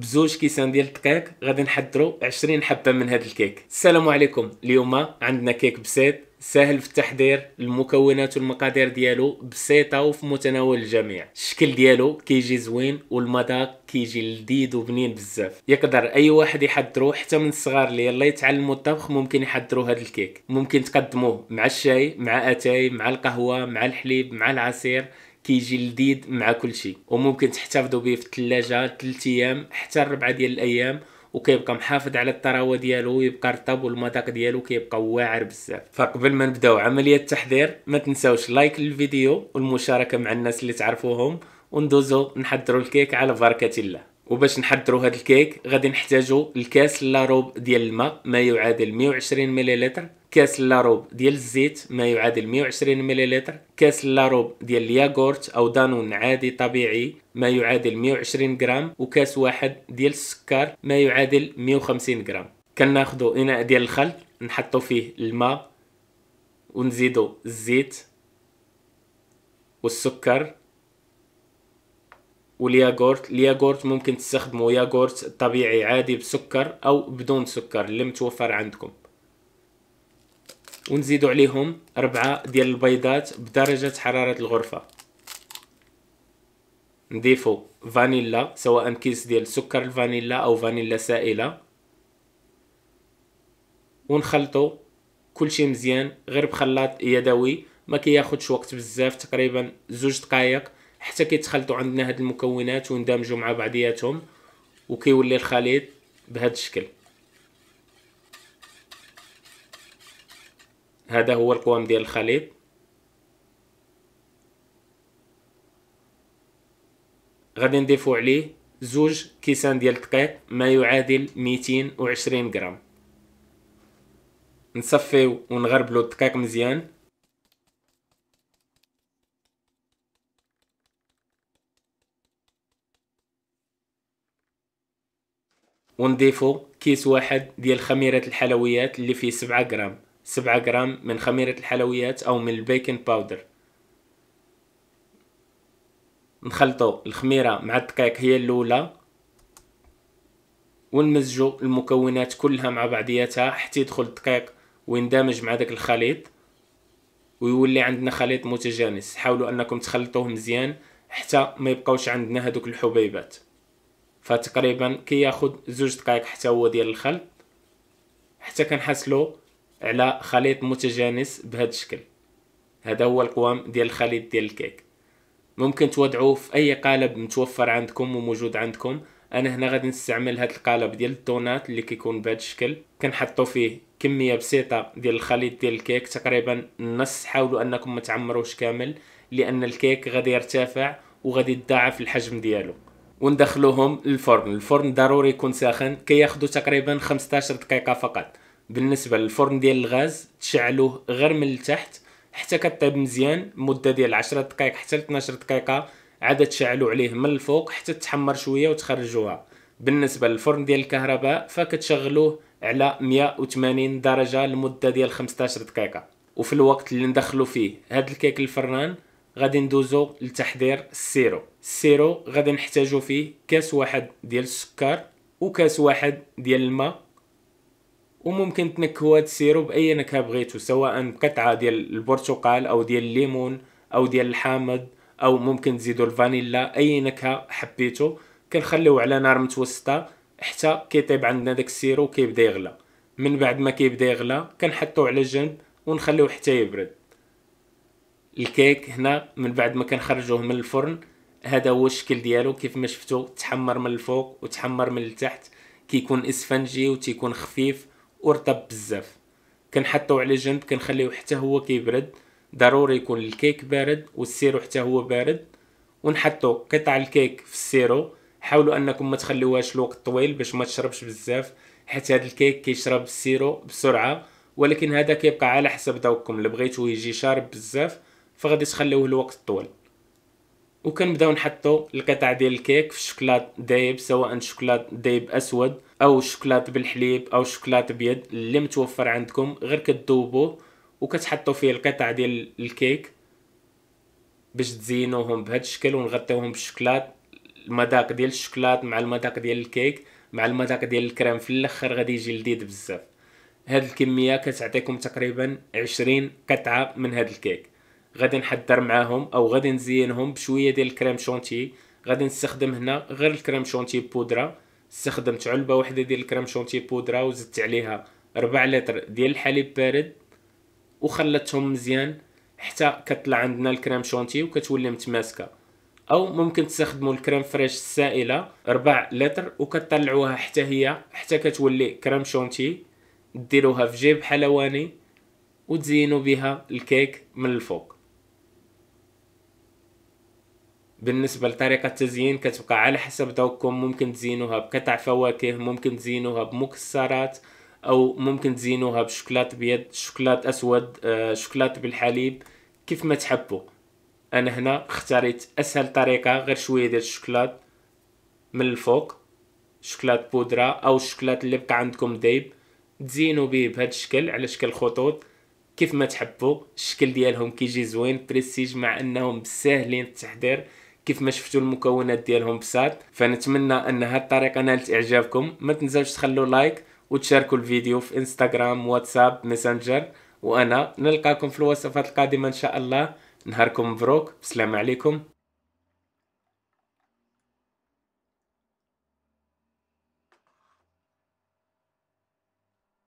بزوج كيسان ديال الدقيق غادي نحضروا 20 حبه من هذا الكيك السلام عليكم اليوم عندنا كيك بسيط سهل في التحضير المكونات والمقادير ديالو بسيطه وفي متناول الجميع الشكل ديالو كيجي زوين والمذاق كيجي لذيذ وبنين بزاف يقدر اي واحد يحضروه حتى من الصغار اللي يلا يتعلموا الطبخ ممكن يحضروا هذا الكيك ممكن تقدموه مع الشاي مع اتاي مع القهوه مع الحليب مع العصير كيجي لذيذ مع كل شيء وممكن تحتفظوا به في الثلاجه 3 ايام حتى 4 ديال الايام وكيبقى محافظ على الطراوه ديالو ويبقى رطب والمذاق ديالو كيبقى واعر بزاف فقبل ما نبداو عمليه التحضير ما تنساوش لايك للفيديو والمشاركه مع الناس اللي تعرفوهم وندوزو نحضروا الكيك على بركه الله وباش نحضروا هذا الكيك غادي نحتاجوا الكاس لاروب ديال الماء ما يعادل 120 مليلتر كاس لاروب ديال الزيت ما يعادل 120 مليلتر كاس لاروب ديال الياغورت او دانون عادي طبيعي ما يعادل 120 غرام وكاس واحد ديال السكر ما يعادل 150 غرام كناخذوا اناء ديال الخل نحطوا فيه الماء ونزيدوا الزيت والسكر والياغورت الياغورت ممكن تستخدموا ياغورت طبيعي عادي بسكر او بدون سكر اللي متوفر عندكم ونزيدوا عليهم أربعة ديال البيضات بدرجة حرارة الغرفة نضيفوا فانيلا سواء كيس ديال سكر الفانيلا أو فانيلا سائلة ونخلطوا كل شيء مزيان غير بخلاط يدوي ما كياخدش وقت بزاف تقريبا زوج دقائق حتى كيتخلطوا عندنا هاد المكونات وندمجوا مع بعضياتهم وكيولي الخليط بهذا الشكل هذا هو القوام ديال الخليط غادي نضيفو عليه زوج كيسان ديال الدقيق ما يعادل 220 غرام نصفيو ونغربلو الدقيق مزيان ونضيفو كيس واحد ديال خميرة الحلويات اللي فيه سبعة غرام سبعة غرام من خميرة الحلويات أو من البيكن باودر نخلطو الخميرة مع الدقيق هي الأولى ونمزجو المكونات كلها مع بعضياتها حتى يدخل الدقيق ويندمج مع داك الخليط ويولي عندنا خليط متجانس حاولوا انكم تخلطوه مزيان حتى ما يبقاوش عندنا هذوك الحبيبات فتقريبا كياخد كي زوج دقائق حتى هو ديال الخلط حتى كنحصلو على خليط متجانس بهذا الشكل هذا هو القوام ديال الخليط ديال الكيك ممكن توضعوه في اي قالب متوفر عندكم وموجود عندكم انا هنا غادي نستعمل هذا القالب ديال الدونات اللي كيكون بهذا الشكل كنحطو فيه كميه بسيطه ديال الخليط ديال الكيك تقريبا نص حاولوا انكم ما تعمروش كامل لان الكيك غادي يرتفع وغادي يتضاعف الحجم ديالو وندخلوهم للفرن الفرن ضروري يكون ساخن كياخذوا تقريبا 15 دقيقه فقط بالنسبه للفرن ديال الغاز تشعلوه غير من التحت حتى كطيب مزيان مده ديال 10 دقائق حتى 12 دقيقه عاد تشعلوا عليه من الفوق حتى تحمر شويه وتخرجوها بالنسبه للفرن ديال الكهرباء فكتشغلوه على 180 درجه لمده ديال 15 دقيقه وفي الوقت اللي ندخلو فيه هاد الكيك الفران غادي ندوزو لتحضير السيرو السيرو غادي نحتاجو فيه كاس واحد ديال السكر وكاس واحد ديال الماء وممكن تنكهو هاد السيرو باي نكهه بغيتو سواء قطعه ديال البرتقال او ديال الليمون او ديال الحامض او ممكن تزيدو الفانيلا اي نكهه حبيتو كنخليوه على نار متوسطه حتى كيطيب عندنا داك السيرو كيبدا يغلى من بعد ما كيبدا يغلى كنحطوه على جنب ونخليوه حتى يبرد الكيك هنا من بعد ما كنخرجوه من الفرن هذا هو الشكل ديالو كيف ما شفتو تحمر من الفوق وتحمر من التحت كيكون اسفنجي وتيكون خفيف ورطب بزاف كنحطو على جنب كنخليو حتى هو كيبرد ضروري يكون الكيك بارد والسيرو حتى هو بارد ونحطو قطع الكيك في السيرو حاولوا انكم ما تخليوهاش لوقت طويل باش ما تشربش بزاف حيت هذا الكيك كيشرب السيرو بسرعه ولكن هذا كيبقى على حسب ذوقكم اللي بغيتو يجي شارب بزاف فغادي تخليوه لوقت طويل وكنبداو نحطو القطع ديال الكيك في شوكولات دايب سواء شوكولات دايب اسود او شوكولات بالحليب او شوكولات بيض اللي متوفر عندكم غير كتذوبوه وكتحطو فيه القطع ديال الكيك باش تزينوهم بهذا الشكل ونغطيوهم بالشوكولات المذاق ديال الشوكولات مع المذاق ديال الكيك مع المذاق ديال الكريم في الاخر غادي يجي لذيذ بزاف هاد الكميه كتعطيكم تقريبا 20 قطعه من هاد الكيك غادي نحضر معاهم او غادي نزينهم بشويه ديال الكريم شونتي غادي نستخدم هنا غير الكريم شونتي بودره استخدمت علبه واحده ديال الكريم شونتي بودره وزدت عليها 4 لتر ديال الحليب بارد وخلتهم مزيان حتى كطلع عندنا الكريم شونتي وكتولي متماسكه او ممكن تستخدموا الكريم فريش السائله 4 لتر وكتطلعوها حتى هي حتى كتولي كريم شونتي ديروها في جيب حلواني وتزينوا بها الكيك من الفوق بالنسبة لطريقة التزيين كتبقى على حسب ذوقكم ممكن تزينوها بقطع فواكه ممكن تزينوها بمكسرات او ممكن تزينوها بشوكولات ابيض شوكولات اسود آه، شوكولات بالحليب كيف ما تحبوا انا هنا اختاريت اسهل طريقة غير شوية ديال الشوكولات من الفوق شوكولات بودرة او الشوكولات اللي بقى عندكم ديب تزينوا به بهذا الشكل على شكل خطوط كيف ما تحبوا الشكل ديالهم كيجي زوين بريستيج مع انهم ساهلين التحضير كيف ما شفتوا المكونات ديالهم بسات فنتمنى ان هذه الطريقه نالت اعجابكم ما تنساوش تخلوا لايك وتشاركوا الفيديو في انستغرام واتساب ميسنجر وانا نلقاكم في الوصفات القادمه ان شاء الله نهاركم مبروك السلام عليكم